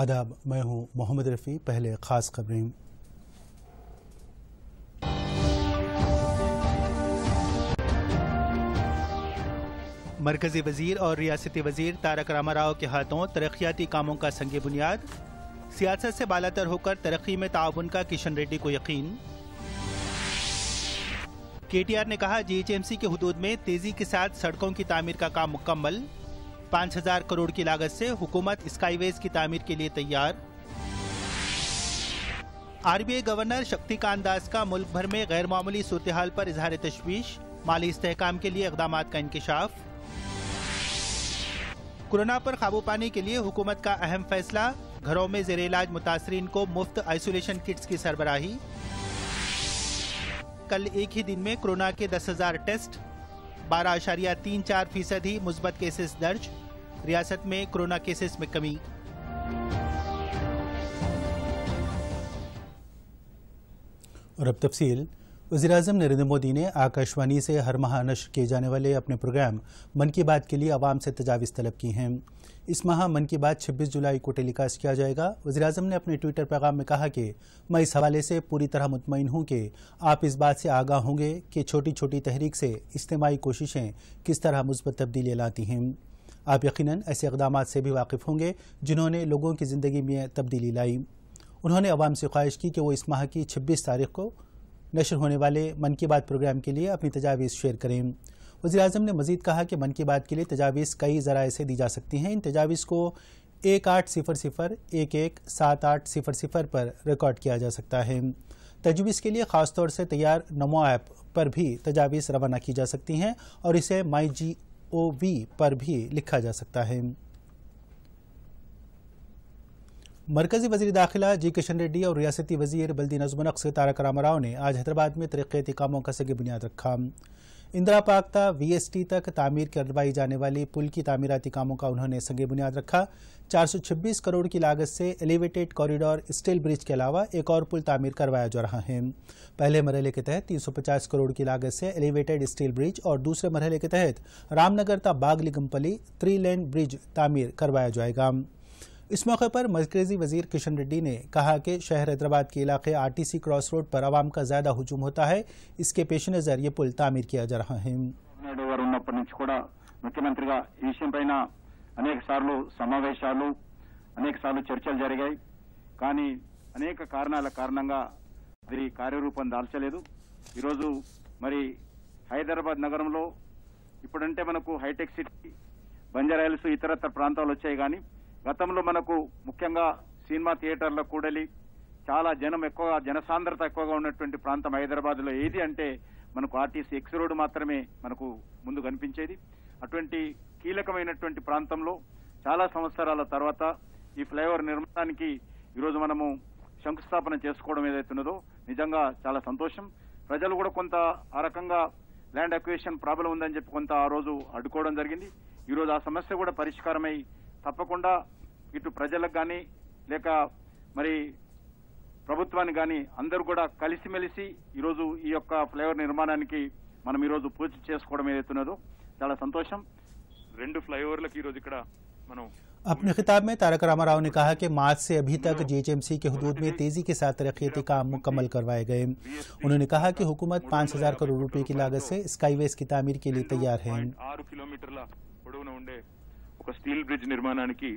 आदाब मैं हूं मोहम्मद रफ़ी पहले ख़ास खबरें मरकज़ी वजीर और रियासती वजीर तारक रामा राव के हाथों तरक्याती कामों का संग बुनियाद सियासत से बालातर होकर तरक्की में ताउन का किशन रेड्डी को यकीन के टी आर ने कहा जीएचएमसी के हदूद में तेज़ी के साथ सड़कों की तामीर का काम मुकम्मल पाँच हजार करोड़ की लागत से हुकूमत स्काईवेज की तामीर के लिए तैयार आरबीआई गवर्नर शक्तिकांत दास का मुल्क भर में गैर मामूली सूरत हाल पर इजहार तशवीश माली इस्तेकाम के लिए इकदाम का इंकशाफ कोरोना पर काबू पाने के लिए हुकूमत का अहम फैसला घरों में जेर इलाज मुतासरीन को मुफ्त आइसोलेशन किट्स की सरबराही कल एक ही दिन में कोरोना के दस हजार टेस्ट बारह आशारिया तीन चार फीसद ही मुस्बत केसेस दर्ज रियासत में कोरोना केसेस में कमी और अब तफसील वजी अजम नरेंद्र मोदी ने आकाशवाणी से हर माह नशर किए जाने वाले अपने प्रोग्राम मन की बात के लिए आवाम से तजावीज़ तलब की हैं इस माह मन की बात 26 जुलाई को टेलीकास्ट किया जाएगा वजी अजम ने अपने ट्विटर पैगाम में कहा कि मैं इस हवाले से पूरी तरह मुतमिन हूँ कि आप इस बात से आगाह होंगे कि छोटी छोटी तहरीक से इज्तमाही कोशिशें किस तरह मुस्बत तब्दीलियां लाती हैं आप यकीनन ऐसे इकदाम से भी वाकिफ़ होंगे जिन्होंने लोगों की ज़िंदगी में तब्दीली लाई उन्होंने अवाम से ख्वाहिश की कि वो इस माह की छब्बीस तारीख को नशर होने वाले मन की बात प्रोग्राम के लिए अपनी तजावीज़ शेयर करें वजी अजम ने मजीद कहा कि मन की बात के लिए तजावीज़ कई ज़राए से दी जा सकती हैं इन तजावीज़ को एक आठ सिफर सिफर एक एक सात आठ सिफर सिफर पर रिकॉर्ड किया जा सकता है तजवीज़ के लिए ख़ास तौर से तैयार नमो ऐप पर भी तजावीज़ रवाना की जा सकती हैं और इसे माई जी ओ वी पर भी लिखा जा सकता है मरकजी वजी दाखिला जी किशन रेड्डी और रियासती वजीर बल्दी नजमनक्स तारक रामा राव ने आज हैदराबाद में तरक्याती कामों का सगे बुनियाद रखा इंदिरा पार्क तक वीएसटी तक तामीर करवाई जाने वाली पुल की तामीराती कामों का उन्होंने संगे बुनियाद रखा 426 करोड़ की लागत से एलिवेटेड कॉरिडोर स्टील ब्रिज के अलावा एक और पुल तामीर करवाया जा रहा है पहले मरहले के तहत 350 करोड़ की लागत से एलिवेटेड स्टील ब्रिज और दूसरे मरहले के तहत रामनगर तथा Bagli Gampli three lane bridge तामीर करवाया जाएगा इस मौके पर मरकजी वजीर किशन रेड्डी ने कहा कि शहर हैदराबाद के इलाके आरटीसी क्रॉस रोड पर आवाम का ज्यादा हजूम होता है इसके पेश नजर ये पुल तामीर किया जा रहा है मुख्यमंत्री दाचले मरी नगर में इपड़े मन को हईटेक् सिटी बंजारायल इतरतर प्राता गानी గతంలో మనకు ముఖ్యంగా సినిమా థియేటర్ల కూడలి చాలా జనం ఎక్కువగా జనసాంద్రత ఎక్కువగా ఉన్నటువంటి ప్రాంతం హైదరాబాద్లో ఏది అంటే మనకు ఆర్టీసీ ఎక్స్ రోడ్ మాత్రమే మనకు ముందు కనిపించేది అటువంటి కీలకమైనటువంటి ప్రాంతంలో చాలా సంవత్సరాల తర్వాత ఈ ఫ్లైఓవర్ నిర్మాణానికి ఈరోజు మనము శంకుస్థాపన చేసుకోవడం ఏదైతున్నదో నిజంగా చాలా సంతోషం ప్రజలు కూడా కొంత ఆ రకంగా ల్యాండ్ అక్వేషన్ ప్రాబ్లం ఉందని చెప్పి కొంత ఆ రోజు అడ్డుకోవడం జరిగింది ఈరోజు ఆ సమస్య కూడా పరిష్కారమై तपक ఇటు प्रजा लेक मरी మరి अंदर कल फ्लैवर निर्माणा की ఈరోజు पूर्ति యొక్క ఫ్లైఓవర్ నిర్మాణానికి रे ఈరోజు अपने खिताब में तारक रामाराव ने कहा कि मार्च से अभी तक जीएचएमसी के हदूद में तेजी के साथ तरक्याती काम मुकम्मल करवाए गए उन्होंने कहा कि हुकूमत पांच हजार करोड़ रुपए की लागत से स्काईवेज की तामीर के लिए तैयार है ఒక స్టీల్ బ్రిడ్జ్ నిర్మాణానికి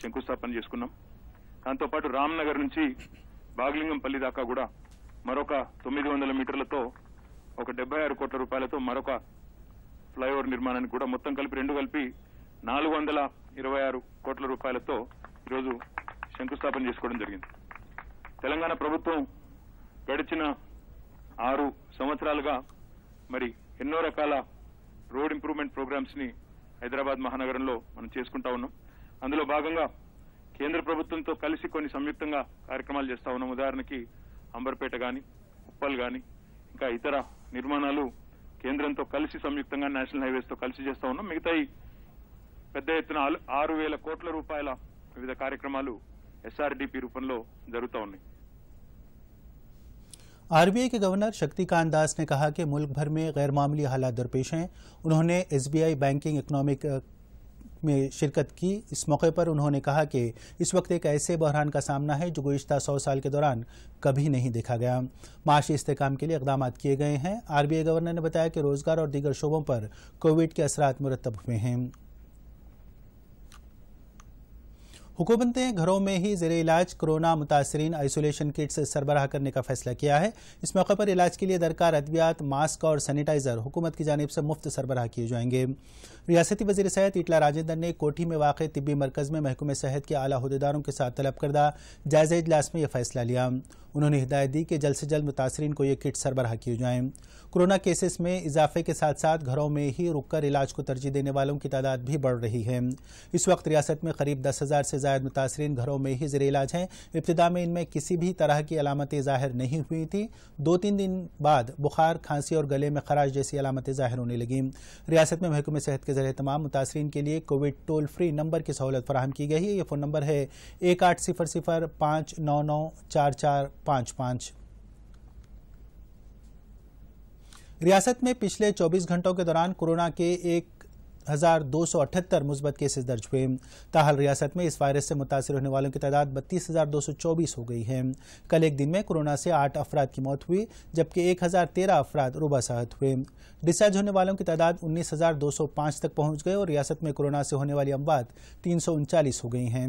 శంకుస్థాపన చేసుకున్నాం దాంతోపాటు రామ్నగర్ నుంచి బాగ్లింగంపల్లి దాకా కూడా మరొక తొమ్మిది వందల మీటర్లతో ఒక డెబ్బై ఆరు కోట్ల రూపాయలతో మరొక ఫ్లైఓవర్ నిర్మాణానికి కూడా మొత్తం కలిపి రెండు కలిపి నాలుగు వందల ఇరవై ఆరు కోట్ల రూపాయలతో ఈరోజు శంకుస్థాపన చేసుకోవడం జరిగింది తెలంగాణ ప్రభుత్వం గడిచిన ఆరు సంవత్సరాలుగా మరి ఎన్నో రకాల రోడ్ ఇంప్రూవ్మెంట్ ప్రోగ్రామ్స్ ని హైదరాబాద్ మహానగరంలో మనం చేసుకుంటా ఉన్నాం అందులో భాగంగా కేంద్ర ప్రభుత్వంతో కలిసి కొన్ని సంయుక్తంగా కార్యక్రమాలు చేస్తా ఉన్నాం ఉదాహరణకి అంబర్పేట గాని ఉప్పల్ గాని ఇంకా ఇతర నిర్మాణాలు కేంద్రంతో కలిసి సంయుక్తంగా నేషనల్ హైవేస్ తో కలిసి చేస్తా ఉన్నాం మిగతా పెద్ద ఎత్తున ఆరు వేల కోట్ల రూపాయల వివిధ కార్యక్రమాలు ఎస్ఆర్డీపీ రూపంలో జరుగుతూ ఉన్నాయి आरबीआई के गवर्नर शक्तिकांत दास ने कहा कि मुल्क भर में गैर मामूली हालात दरपेश हैं उन्होंने एसबीआई बैंकिंग इकोनॉमिक में शिरकत की इस मौके पर उन्होंने कहा कि इस वक्त एक ऐसे बहरान का सामना है जो गुज्त सौ साल के दौरान कभी नहीं देखा गया माशी इस्तेकाम के लिए इकदाम किए गए हैं आरबीआई गवर्नर ने बताया कि रोजगार और दीगर शोबों पर कोविड के असरा मुरतब हुए हैं हुकूमतें घरों में ही जेर इलाज कोरोना मुतासरी आइसोलेशन किट्स सरबराह करने का फैसला किया है इस मौके पर इलाज के लिए दरकार अद्वियात मास्क और सैनिटाइजर हुकूमत की जानब से मुफ्त सरबराह किए जाएंगे रियासती वजी सेहत इटला राजेंद्र ने कोठी में वाक़ तबी मरकज़ में महकुम सेहत के अली अहदेदारों के साथ तलब करदा जायजा इजलास में यह फैसला लिया उन्होंने हिदायत दी कि जल्द से जल्द मुतासरीन को ये किट सरबराह किए जाएं कोरोना केसेस में इजाफे के साथ साथ घरों में ही रुककर इलाज को तरजीह देने वालों की तादाद भी बढ़ रही है इस वक्त रियासत में करीब दस हज़ार से जायद मुतासरीन घरों में ही जरेलाज हैं इब्तदा में इनमें किसी भी तरह की अलामतें जाहिर नहीं हुई थी दो तीन दिन बाद बुखार खांसी और गले में खराश जैसी अलामतें जाहिर होने लगीं रियासत में महकमे सेहत के जरिए तमाम मुतासरी के लिए कोविड टोल फ्री नंबर की सहूलत फराहम की गई है यह फ़ोन नंबर है एक आठ सिफर सिफर पाँच नौ नौ चार चार पाँच पाँच रियासत में पिछले 24 घंटों के दौरान कोरोना के एक हज़ार दो सौ अठहत्तर मुस्बत केसेज दर्ज हुए ताहल रियासत में इस वायरस से मुतासर होने वालों की तादाद बत्तीस हज़ार दो सौ चौबीस हो गई है कल एक दिन में कोरोना से आठ अफराद की मौत हुई जबकि एक हज़ार तेरह अफराद रुबा साहत हुए डिस्चार्ज होने वालों की तादाद उन्नीस हज़ार दो सौ पाँच तक पहुँच गए और रियासत में कोरोना से होने वाली अमवात तीन सौ उनचालीस हो गई हैं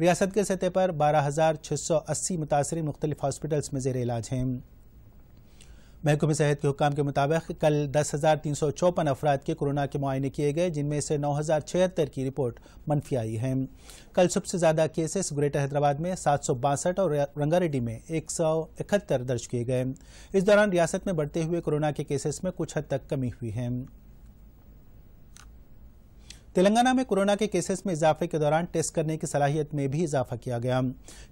रियासत के सतह पर बारह हज़ार छः सौ अस्सी मुतासरी मुख्तलिफ हॉस्पिटल्स में जेर इलाज हैं महकमे सेहत के हुकाम के मुताबिक कल दस हज़ार तीन सौ चौपन अफराद के कोरोना के मुआयने किए गए जिनमें से नौ हज़ार छिहत्तर की रिपोर्ट मनफी आई है कल सबसे ज़्यादा केसेस ग्रेटर हैदराबाद में सात सौ बासठ और रंगारेड्डी में एक सौ इकहत्तर दर्ज किए गए इस दौरान रियासत में बढ़ते हुए कोरोना के केसेस में कुछ हद तक कमी हुई है तेलंगाना में कोरोना के केसेस में इजाफे के दौरान टेस्ट करने की सलाहियत में भी इजाफा किया गया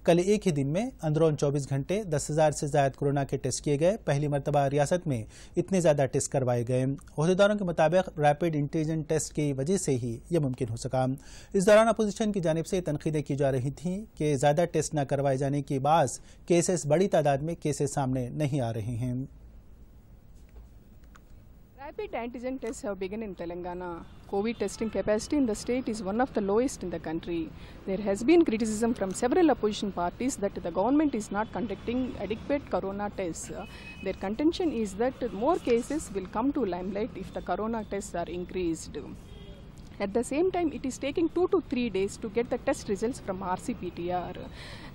कल एक ही दिन में अंदरून 24 घंटे दस हजार से ज्यादा कोरोना के टेस्ट किए गए पहली मरतबा रियासत में इतने ज्यादा टेस्ट करवाए गए अहदेदारों के मुताबिक रैपिड इंटेलिजेंट टेस्ट की वजह से ही यह मुमकिन हो सका इस दौरान अपोजिशन की जानब से तनकीदें की जा रही थी कि ज्यादा टेस्ट न करवाए जाने के बाद केसेस बड़ी तादाद में केसेस सामने नहीं आ रहे हैं Rapid antigen tests have begun in Telangana. COVID testing capacity in the state is one of the lowest in the country. There has been criticism from several opposition parties that the government is not conducting adequate corona tests. Their contention is that more cases will come to limelight if the corona tests are increased. At the same time, it is taking two to three days to get the test results from RCPTR.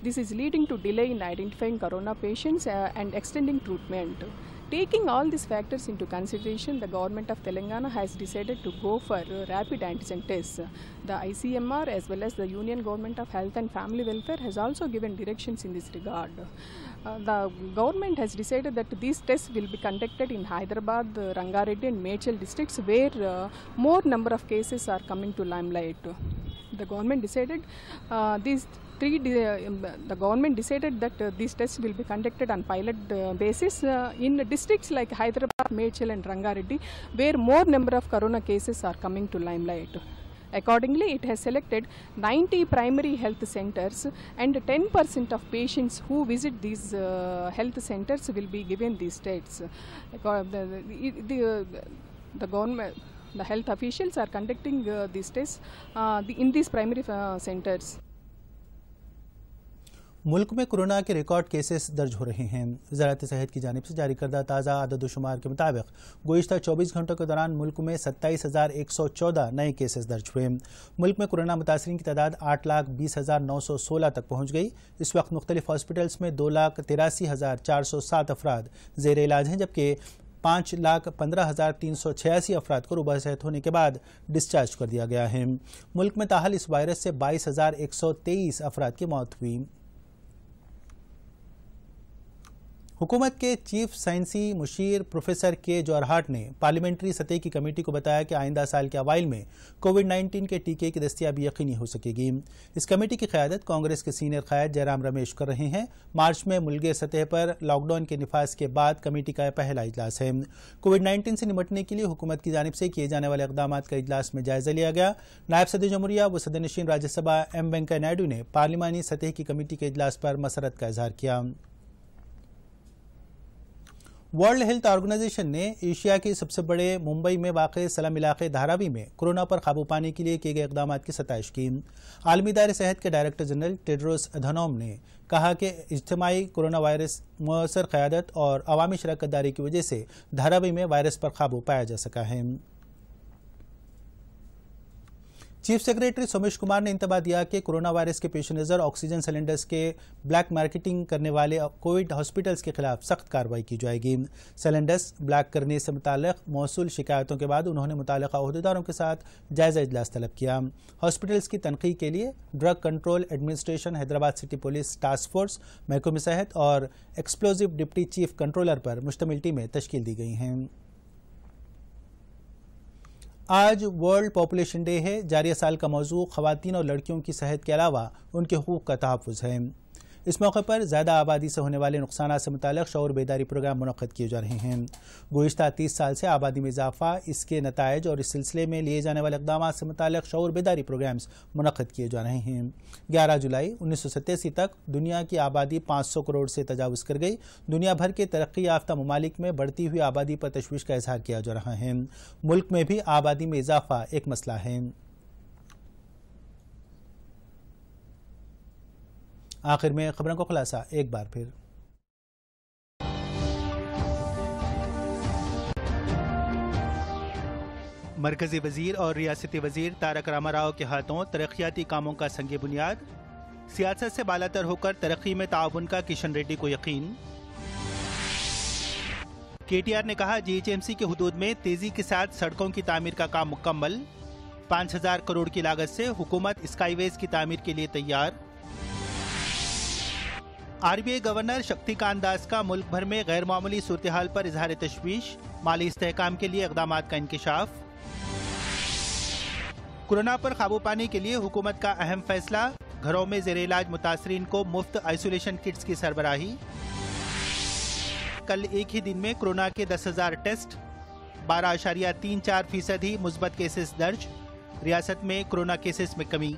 This is leading to delay in identifying corona patients uh, and extending treatment. Taking all these factors into consideration, the government of Telangana has decided to go for rapid antigen tests. The ICMR as well as the Union Government of Health and Family Welfare has also given directions in this regard. Uh, the government has decided that these tests will be conducted in Hyderabad, Rangareddy and Mechal districts where uh, more number of cases are coming to limelight. The government decided uh, these three, uh, um, the government decided that uh, these tests will be conducted on pilot uh, basis in districts like Hyderabad, Mechal and Rangareddy, where more number of corona cases are coming to limelight. Accordingly, it has selected 90 primary health centers and 10% of patients who visit these uh, health centers will be given these tests. The, the, the, government, the health officials are conducting uh, these tests uh, in these primary centers. मुल्क में corona के record cases दर्ज हो रहे हैं वजारत सेहत की जानब से जारी करदा ताज़ा आदद के मुताबिक गुज्तर चौबीस घंटों के दौरान मुल्क में सत्ताईस हज़ार एक सौ चौदह नए केसेस दर्ज हुए मुल्क में कोरोना मुतासरी की तादाद आठ लाख बीस हज़ार नौ सौ सोलह तक पहुँच गई इस वक्त मुख्तलिफ हॉस्पिटल्स में दो लाख तिरासी हज़ार चार सौ सात अफराद जेर इलाज हैं जबकि पाँच लाख पंद्रह हज़ार तीन सौ छियासी अफराद को रुबा सेहत होने के बाद डिस्चार्ज कर दिया गया है मुल्क में ताहल इस वायरस से बाईस हज़ार एक सौ तेईस अफराद की मौत हुई हुकूमत के चीफ साइंसी मुशीर प्रोफेसर के जौहरहाट ने पार्लियामेंट्री सतह की कमेटी को बताया कि आइंदा साल के अवाइल में कोविड 19 के टीके की दस्तियाबी यकीनी हो सकेगी इस कमेटी की क्यादत कांग्रेस के सीनियर कायद जयराम रमेश कर रहे हैं मार्च में मुलगे सतह पर लॉकडाउन के नफाज के बाद कमेटी का पहला इजलास है कोविड नाइन्टीन से निपटने के लिए हुकूमत की जानब से किए जाने वाले इकदाम का इजलास में जायजा लिया गया नायब सदर जमहूरिया व सदर नशीन राज्यसभा एम वेंकैया नायडू ने पार्लिमानी सतह की कमेटी के इजलास पर मसरत का इजहार किया वर्ल्ड हेल्थ ऑर्गेनाइजेशन ने एशिया के सबसे बड़े मुंबई में वाक़ सलम इलाके धारावी में कोरोना पर काबू पाने के लिए किए गए इकदाम की सतश की आलमी दायरे सेहत के डायरेक्टर जनरल टेड्रोस अधनोम ने कहा कि इज्तमाही कोरोना वायरस मसर क़्यादत और अवामी शरकत दारी की वजह से धारावी में वायरस पर काबू पाया जा सका है चीफ सेक्रेटरी सोमेश कुमार ने इंतबा दिया कि कोरोना वायरस के पेश नज़र ऑक्सीजन सिलेंडर्स के ब्लैक मार्केटिंग करने वाले कोविड हॉस्पिटल्स के खिलाफ सख्त कार्रवाई की जाएगी सिलेंडर्स ब्लैक करने से मुतक मौसू शिकायतों के बाद उन्होंने मुतलदारों के साथ जायजा इजलास तलब किया हॉस्पिटल्स की तनखी के लिए drug control administration Hyderabad city police task force महकमे सेहत और एक्सप्लोजिव डिप्टी चीफ कंट्रोलर पर मुश्तमिल टीमें तश्ल दी गई हैं आज वर्ल्ड पॉपुलेशन डे है जारिया साल का मौजू ख़वान और लड़कियों की सेहत के अलावा उनके हकूक़ का तहफ़ है इस मौके पर ज़्यादा आबादी से होने वाले नुकसान से मुतल शौर बेदारी प्रोग्राम मुनद किए जा रहे हैं गुज्त तीस साल से आबादी में इजाफा इसके नतज और इस सिलसिले में लिए जाने वाले इकदाम से मुतल शौर बेदारी प्रोग्राम्स मुनद किए जा रहे हैं ग्यारह जुलाई उन्नीस सौ सतासी तक दुनिया की आबादी पाँच सौ करोड़ से तजावज़ कर गई दुनिया भर के तरक्की याफ्ता ममालिक में बढ़ती हुई आबादी पर तशवीश का इजहार किया जा रहा है मुल्क में भी आबादी में इजाफा एक मसला है आखिर में खबरों का खुलासा एक बार फिर मरकजी वजीर और रियासती वजीर तारक रामा राव के हाथों तरक्याती कामों का संगी बुनियाद सियासत से बालातर होकर तरक्की में ताउन का किशन रेड्डी को यकीन के टी आर ने कहा जी एच एम सी के हदूद में तेजी के साथ सड़कों की तामीर का काम मुकम्मल पाँच हजार करोड़ की लागत से हुकूमत स्काईवेज की तामीर के लिए तैयार आरबीआई गवर्नर शक्तिकांत दास का मुल्क भर में गैर मामूली सूरत हाल पर इजहार तशवीश माली इसकाम के लिए इकदाम का इंकशाफ कोरोना पर काबू पाने के लिए हुकूमत का अहम फैसला घरों में जेर इलाज मुतासरीन को मुफ्त आइसोलेशन किट्स की सरबराही कल एक ही दिन में कोरोना के दस हजार टेस्ट बारह आशारिया तीन चार फीसद ही मुस्बत केसेस दर्ज रियासत में कोरोना केसेस में कमी